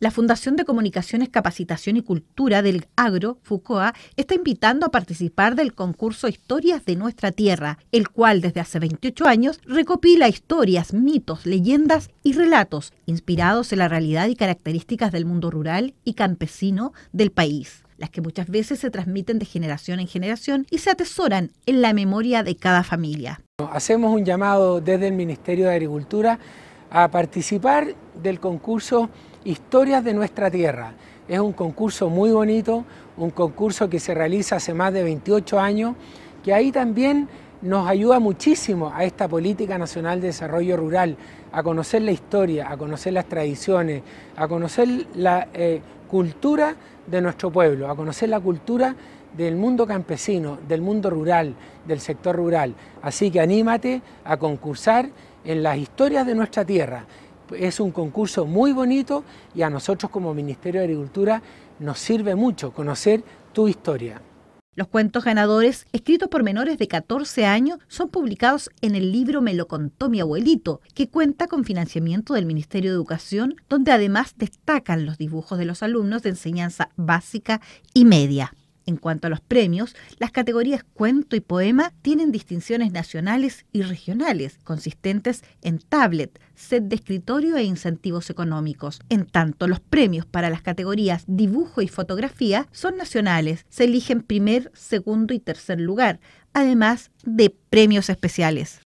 La Fundación de Comunicaciones, Capacitación y Cultura del Agro, FUCOA, está invitando a participar del concurso Historias de Nuestra Tierra, el cual desde hace 28 años recopila historias, mitos, leyendas y relatos inspirados en la realidad y características del mundo rural y campesino del país las que muchas veces se transmiten de generación en generación y se atesoran en la memoria de cada familia. Hacemos un llamado desde el Ministerio de Agricultura a participar del concurso Historias de nuestra Tierra. Es un concurso muy bonito, un concurso que se realiza hace más de 28 años, que ahí también nos ayuda muchísimo a esta política nacional de desarrollo rural, a conocer la historia, a conocer las tradiciones, a conocer la eh, cultura de nuestro pueblo, a conocer la cultura del mundo campesino, del mundo rural, del sector rural. Así que anímate a concursar en las historias de nuestra tierra. Es un concurso muy bonito y a nosotros como Ministerio de Agricultura nos sirve mucho conocer tu historia. Los cuentos ganadores, escritos por menores de 14 años, son publicados en el libro Me lo contó mi abuelito, que cuenta con financiamiento del Ministerio de Educación, donde además destacan los dibujos de los alumnos de enseñanza básica y media. En cuanto a los premios, las categorías cuento y poema tienen distinciones nacionales y regionales, consistentes en tablet, set de escritorio e incentivos económicos. En tanto, los premios para las categorías dibujo y fotografía son nacionales, se eligen primer, segundo y tercer lugar, además de premios especiales.